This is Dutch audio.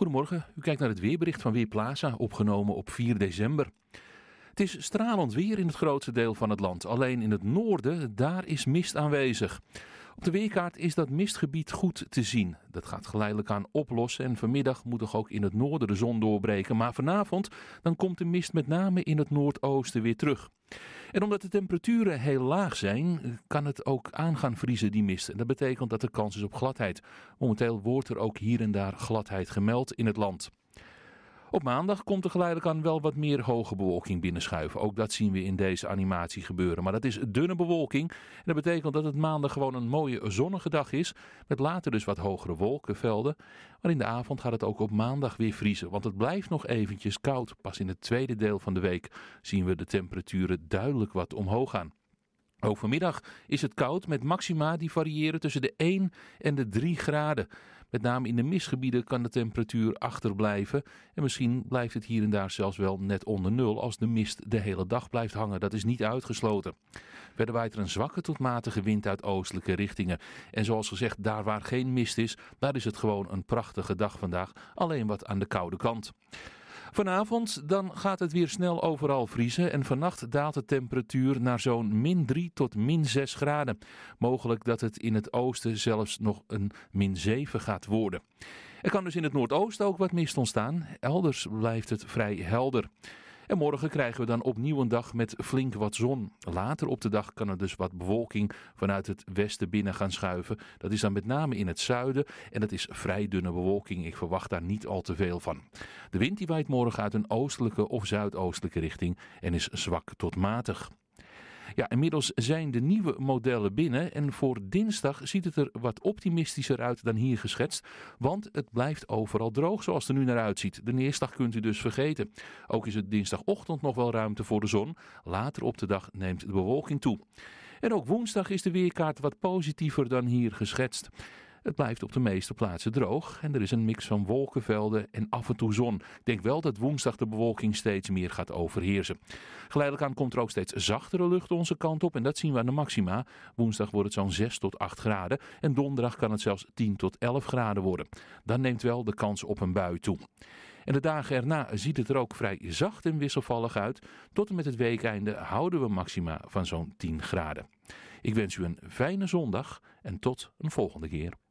Goedemorgen, u kijkt naar het weerbericht van Weerplaza, opgenomen op 4 december. Het is stralend weer in het grootste deel van het land. Alleen in het noorden, daar is mist aanwezig. Op de weerkaart is dat mistgebied goed te zien. Dat gaat geleidelijk aan oplossen en vanmiddag moet toch ook in het noorden de zon doorbreken. Maar vanavond dan komt de mist met name in het noordoosten weer terug. En omdat de temperaturen heel laag zijn, kan het ook aan gaan vriezen, die mist. En dat betekent dat er kans is op gladheid. Momenteel wordt er ook hier en daar gladheid gemeld in het land. Op maandag komt er geleidelijk aan wel wat meer hoge bewolking binnenschuiven. Ook dat zien we in deze animatie gebeuren. Maar dat is dunne bewolking. En dat betekent dat het maandag gewoon een mooie zonnige dag is. Met later dus wat hogere wolkenvelden. Maar in de avond gaat het ook op maandag weer vriezen. Want het blijft nog eventjes koud. Pas in het tweede deel van de week zien we de temperaturen duidelijk wat omhoog gaan. Ook vanmiddag is het koud met maxima die variëren tussen de 1 en de 3 graden. Met name in de mistgebieden kan de temperatuur achterblijven. En misschien blijft het hier en daar zelfs wel net onder nul als de mist de hele dag blijft hangen. Dat is niet uitgesloten. Verder waait er een zwakke tot matige wind uit oostelijke richtingen. En zoals gezegd, daar waar geen mist is, daar is het gewoon een prachtige dag vandaag. Alleen wat aan de koude kant. Vanavond dan gaat het weer snel overal vriezen en vannacht daalt de temperatuur naar zo'n min 3 tot min 6 graden. Mogelijk dat het in het oosten zelfs nog een min 7 gaat worden. Er kan dus in het noordoosten ook wat mist ontstaan, elders blijft het vrij helder. En morgen krijgen we dan opnieuw een dag met flink wat zon. Later op de dag kan er dus wat bewolking vanuit het westen binnen gaan schuiven. Dat is dan met name in het zuiden en dat is vrij dunne bewolking. Ik verwacht daar niet al te veel van. De wind die waait morgen uit een oostelijke of zuidoostelijke richting en is zwak tot matig. Ja, inmiddels zijn de nieuwe modellen binnen en voor dinsdag ziet het er wat optimistischer uit dan hier geschetst, want het blijft overal droog zoals het er nu naar uitziet. De neerslag kunt u dus vergeten. Ook is het dinsdagochtend nog wel ruimte voor de zon. Later op de dag neemt de bewolking toe. En ook woensdag is de weerkaart wat positiever dan hier geschetst. Het blijft op de meeste plaatsen droog en er is een mix van wolkenvelden en af en toe zon. Ik denk wel dat woensdag de bewolking steeds meer gaat overheersen. Geleidelijk aan komt er ook steeds zachtere lucht onze kant op en dat zien we aan de maxima. Woensdag wordt het zo'n 6 tot 8 graden en donderdag kan het zelfs 10 tot 11 graden worden. Dan neemt wel de kans op een bui toe. En de dagen erna ziet het er ook vrij zacht en wisselvallig uit. Tot en met het weekeinde houden we maxima van zo'n 10 graden. Ik wens u een fijne zondag en tot een volgende keer.